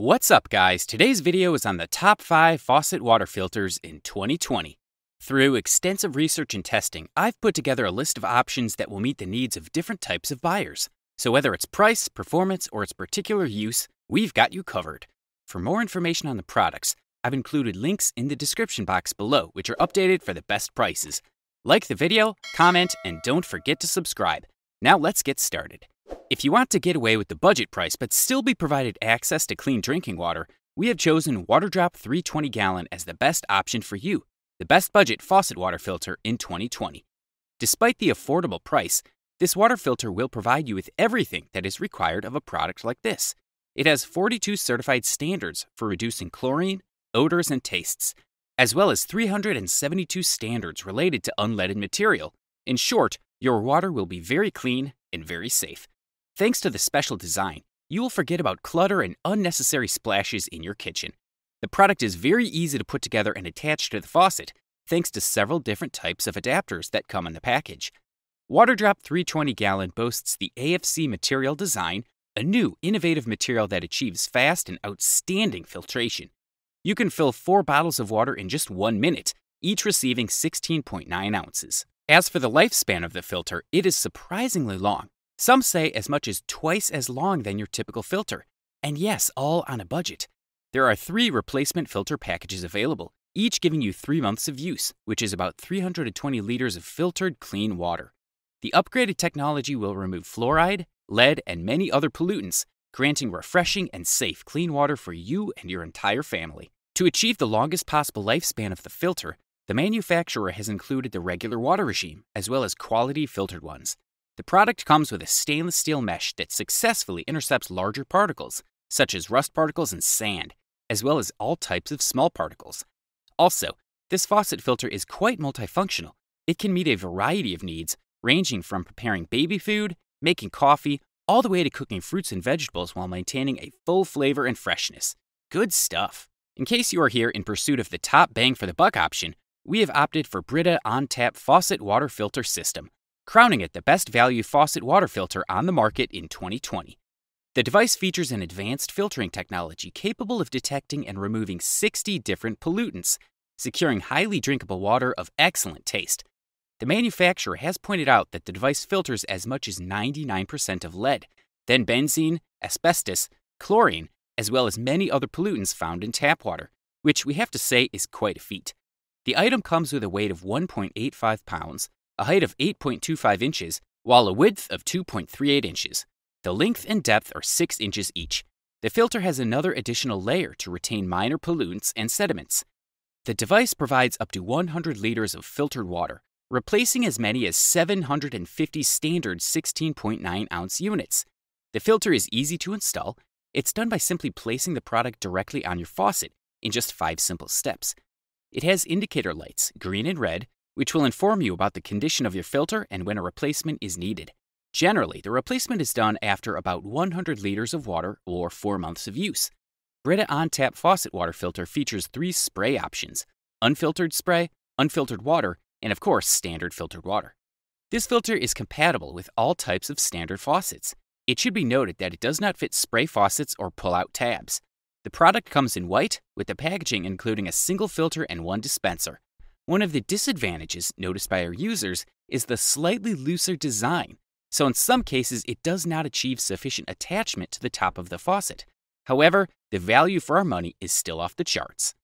What's up guys? Today's video is on the top 5 faucet water filters in 2020. Through extensive research and testing, I've put together a list of options that will meet the needs of different types of buyers. So whether it's price, performance, or its particular use, we've got you covered. For more information on the products, I've included links in the description box below which are updated for the best prices. Like the video, comment, and don't forget to subscribe. Now let's get started. If you want to get away with the budget price but still be provided access to clean drinking water, we have chosen WaterDrop 320 gallon as the best option for you, the best budget faucet water filter in 2020. Despite the affordable price, this water filter will provide you with everything that is required of a product like this. It has 42 certified standards for reducing chlorine, odors, and tastes, as well as 372 standards related to unleaded material. In short, your water will be very clean and very safe. Thanks to the special design, you will forget about clutter and unnecessary splashes in your kitchen. The product is very easy to put together and attach to the faucet, thanks to several different types of adapters that come in the package. WaterDrop 320 Gallon boasts the AFC material design, a new innovative material that achieves fast and outstanding filtration. You can fill four bottles of water in just one minute, each receiving 16.9 ounces. As for the lifespan of the filter, it is surprisingly long, some say as much as twice as long than your typical filter, and yes, all on a budget. There are three replacement filter packages available, each giving you three months of use, which is about 320 liters of filtered clean water. The upgraded technology will remove fluoride, lead, and many other pollutants, granting refreshing and safe clean water for you and your entire family. To achieve the longest possible lifespan of the filter, the manufacturer has included the regular water regime, as well as quality filtered ones. The product comes with a stainless steel mesh that successfully intercepts larger particles, such as rust particles and sand, as well as all types of small particles. Also, this faucet filter is quite multifunctional. It can meet a variety of needs, ranging from preparing baby food, making coffee, all the way to cooking fruits and vegetables while maintaining a full flavor and freshness. Good stuff. In case you are here in pursuit of the top bang for the buck option, we have opted for Brita OnTap Faucet Water Filter System crowning it the best value faucet water filter on the market in 2020. The device features an advanced filtering technology capable of detecting and removing 60 different pollutants, securing highly drinkable water of excellent taste. The manufacturer has pointed out that the device filters as much as 99% of lead, then benzene, asbestos, chlorine, as well as many other pollutants found in tap water, which we have to say is quite a feat. The item comes with a weight of 1.85 pounds, a height of 8.25 inches, while a width of 2.38 inches. The length and depth are 6 inches each. The filter has another additional layer to retain minor pollutants and sediments. The device provides up to 100 liters of filtered water, replacing as many as 750 standard 16.9 ounce units. The filter is easy to install. It's done by simply placing the product directly on your faucet in just five simple steps. It has indicator lights, green and red, which will inform you about the condition of your filter and when a replacement is needed. Generally, the replacement is done after about 100 liters of water or 4 months of use. Brita On Tap Faucet Water Filter features three spray options unfiltered spray, unfiltered water, and of course, standard filtered water. This filter is compatible with all types of standard faucets. It should be noted that it does not fit spray faucets or pull out tabs. The product comes in white, with the packaging including a single filter and one dispenser. One of the disadvantages noticed by our users is the slightly looser design, so in some cases it does not achieve sufficient attachment to the top of the faucet. However, the value for our money is still off the charts.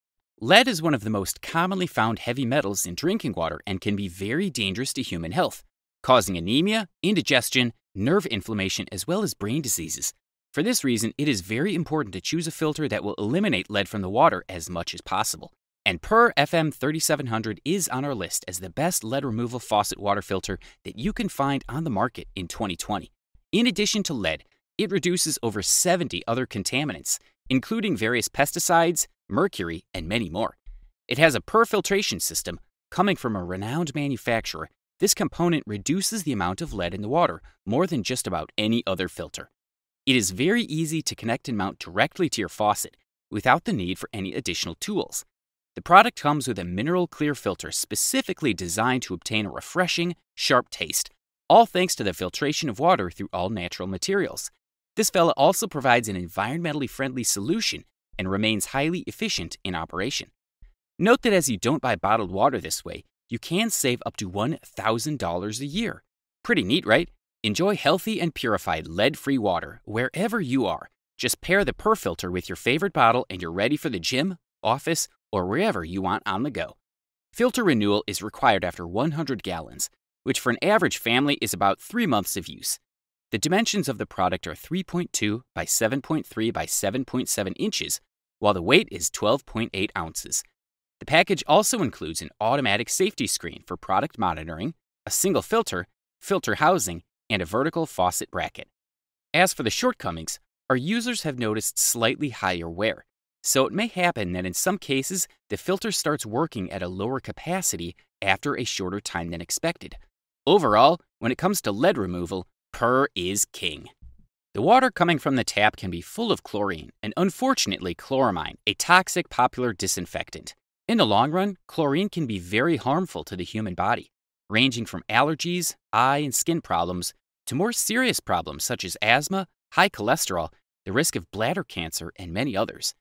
Lead is one of the most commonly found heavy metals in drinking water and can be very dangerous to human health, causing anemia, indigestion, nerve inflammation, as well as brain diseases. For this reason, it is very important to choose a filter that will eliminate lead from the water as much as possible. And Per FM 3700 is on our list as the best lead removal faucet water filter that you can find on the market in 2020. In addition to lead, it reduces over 70 other contaminants, including various pesticides, mercury, and many more. It has a per filtration system coming from a renowned manufacturer. This component reduces the amount of lead in the water more than just about any other filter. It is very easy to connect and mount directly to your faucet without the need for any additional tools. The product comes with a mineral clear filter specifically designed to obtain a refreshing, sharp taste, all thanks to the filtration of water through all natural materials. This fella also provides an environmentally friendly solution and remains highly efficient in operation. Note that as you don't buy bottled water this way, you can save up to $1,000 a year. Pretty neat, right? Enjoy healthy and purified lead free water wherever you are. Just pair the filter with your favorite bottle and you're ready for the gym, office, or wherever you want on the go. Filter renewal is required after 100 gallons, which for an average family is about three months of use. The dimensions of the product are 3.2 by 7.3 by 7.7 inches, while the weight is 12.8 ounces. The package also includes an automatic safety screen for product monitoring, a single filter, filter housing, and a vertical faucet bracket. As for the shortcomings, our users have noticed slightly higher wear, so it may happen that in some cases, the filter starts working at a lower capacity after a shorter time than expected. Overall, when it comes to lead removal, PER is king. The water coming from the tap can be full of chlorine and unfortunately chloramine, a toxic popular disinfectant. In the long run, chlorine can be very harmful to the human body, ranging from allergies, eye and skin problems, to more serious problems such as asthma, high cholesterol, the risk of bladder cancer, and many others.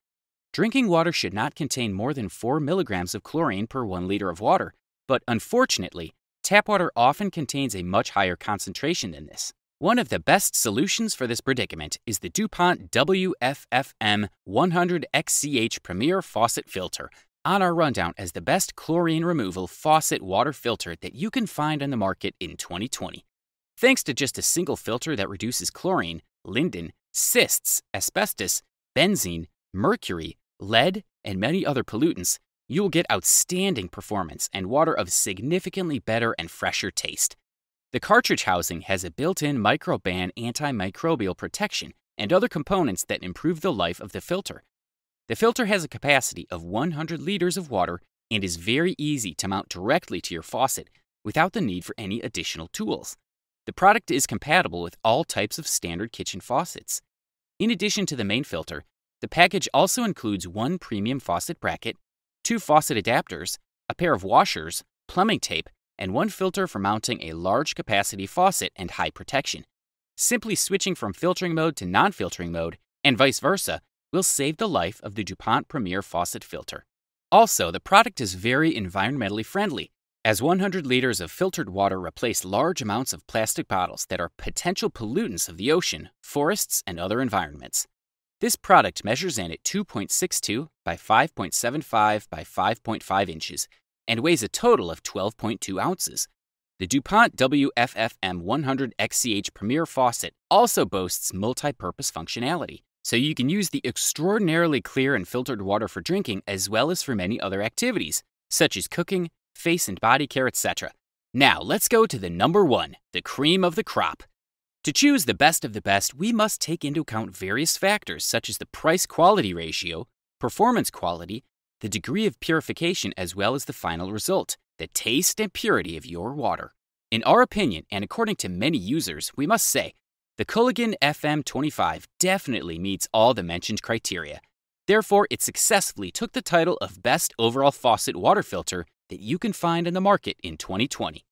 Drinking water should not contain more than 4 milligrams of chlorine per 1 liter of water, but unfortunately, tap water often contains a much higher concentration than this. One of the best solutions for this predicament is the DuPont WFFM 100XCH Premier Faucet Filter, on our rundown as the best chlorine removal faucet water filter that you can find on the market in 2020. Thanks to just a single filter that reduces chlorine, linden, cysts, asbestos, benzene, mercury, lead, and many other pollutants, you will get outstanding performance and water of significantly better and fresher taste. The cartridge housing has a built in microban antimicrobial protection and other components that improve the life of the filter. The filter has a capacity of 100 liters of water and is very easy to mount directly to your faucet without the need for any additional tools. The product is compatible with all types of standard kitchen faucets. In addition to the main filter, the package also includes one premium faucet bracket, two faucet adapters, a pair of washers, plumbing tape, and one filter for mounting a large capacity faucet and high protection. Simply switching from filtering mode to non filtering mode, and vice versa, will save the life of the DuPont Premier faucet filter. Also, the product is very environmentally friendly, as 100 liters of filtered water replace large amounts of plastic bottles that are potential pollutants of the ocean, forests, and other environments. This product measures in at 2.62 by 5.75 by 5.5 inches and weighs a total of 12.2 ounces. The DuPont WFFM 100 XCH Premier faucet also boasts multi-purpose functionality, so you can use the extraordinarily clear and filtered water for drinking as well as for many other activities, such as cooking, face and body care, etc. Now, let's go to the number one, the cream of the crop, to choose the best of the best, we must take into account various factors such as the price-quality ratio, performance quality, the degree of purification as well as the final result, the taste and purity of your water. In our opinion, and according to many users, we must say, the Culligan FM25 definitely meets all the mentioned criteria. Therefore, it successfully took the title of Best Overall Faucet Water Filter that you can find on the market in 2020.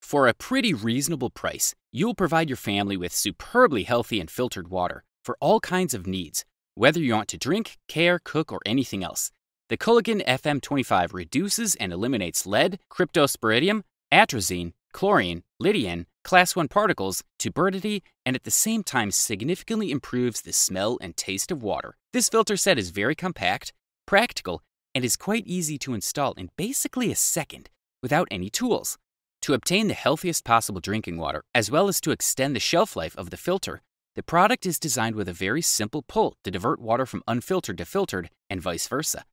For a pretty reasonable price, you'll provide your family with superbly healthy and filtered water for all kinds of needs, whether you want to drink, care, cook, or anything else. The Culligan FM25 reduces and eliminates lead, cryptosporidium, atrazine, chlorine, lydian, class 1 particles turbidity, and at the same time significantly improves the smell and taste of water. This filter set is very compact, practical, and is quite easy to install in basically a second without any tools. To obtain the healthiest possible drinking water, as well as to extend the shelf life of the filter, the product is designed with a very simple pull to divert water from unfiltered to filtered and vice versa.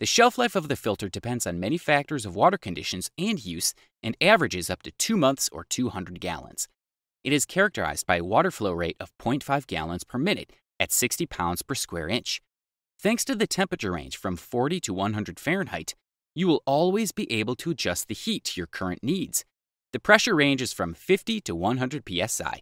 The shelf life of the filter depends on many factors of water conditions and use and averages up to 2 months or 200 gallons. It is characterized by a water flow rate of 0.5 gallons per minute at 60 pounds per square inch. Thanks to the temperature range from 40 to 100 Fahrenheit, you will always be able to adjust the heat to your current needs. The pressure ranges from 50 to 100 psi.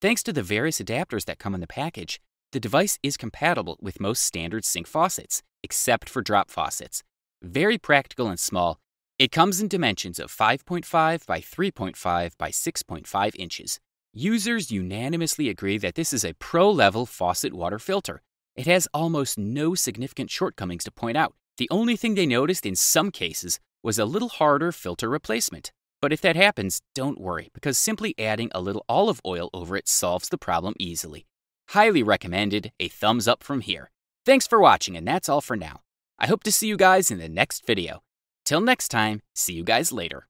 Thanks to the various adapters that come in the package, the device is compatible with most standard sink faucets, except for drop faucets. Very practical and small, it comes in dimensions of 5.5 by 3.5 by 6.5 inches. Users unanimously agree that this is a pro level faucet water filter. It has almost no significant shortcomings to point out, the only thing they noticed in some cases was a little harder filter replacement. But if that happens, don't worry, because simply adding a little olive oil over it solves the problem easily. Highly recommended, a thumbs up from here. Thanks for watching, and that's all for now. I hope to see you guys in the next video. Till next time, see you guys later.